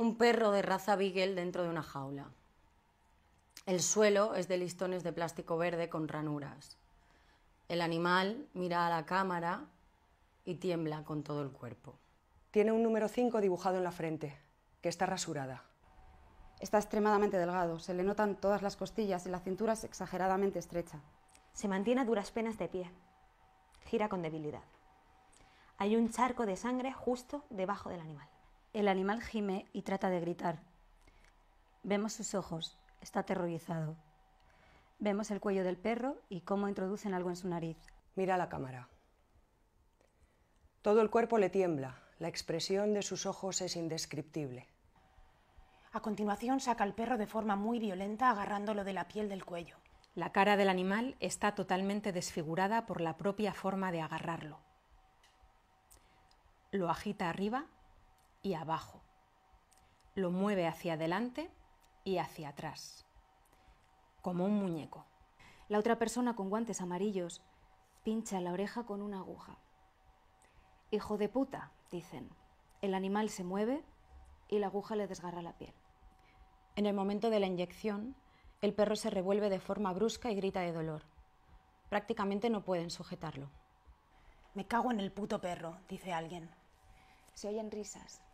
un perro de raza Beagle dentro de una jaula. El suelo es de listones de plástico verde con ranuras. El animal mira a la cámara y tiembla con todo el cuerpo. Tiene un número 5 dibujado en la frente, que está rasurada. Está extremadamente delgado, se le notan todas las costillas y la cintura es exageradamente estrecha. Se mantiene a duras penas de pie. Gira con debilidad. Hay un charco de sangre justo debajo del animal. El animal gime y trata de gritar. Vemos sus ojos, está aterrorizado. Vemos el cuello del perro y cómo introducen algo en su nariz. Mira la cámara. Todo el cuerpo le tiembla, la expresión de sus ojos es indescriptible. A continuación saca al perro de forma muy violenta agarrándolo de la piel del cuello. La cara del animal está totalmente desfigurada por la propia forma de agarrarlo. Lo agita arriba y abajo. Lo mueve hacia adelante y hacia atrás, como un muñeco. La otra persona con guantes amarillos pincha la oreja con una aguja. Hijo de puta, dicen. El animal se mueve y la aguja le desgarra la piel. En el momento de la inyección, el perro se revuelve de forma brusca y grita de dolor. Prácticamente no pueden sujetarlo. Me cago en el puto perro, dice alguien. Se oyen risas.